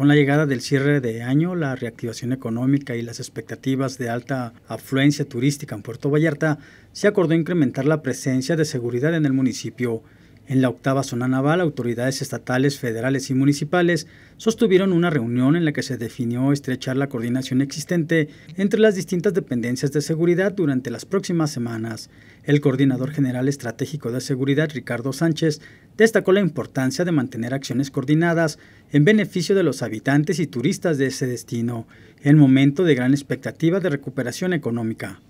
Con la llegada del cierre de año, la reactivación económica y las expectativas de alta afluencia turística en Puerto Vallarta, se acordó incrementar la presencia de seguridad en el municipio. En la octava zona naval, autoridades estatales, federales y municipales sostuvieron una reunión en la que se definió estrechar la coordinación existente entre las distintas dependencias de seguridad durante las próximas semanas. El coordinador general estratégico de seguridad, Ricardo Sánchez, destacó la importancia de mantener acciones coordinadas en beneficio de los habitantes y turistas de ese destino, en momento de gran expectativa de recuperación económica.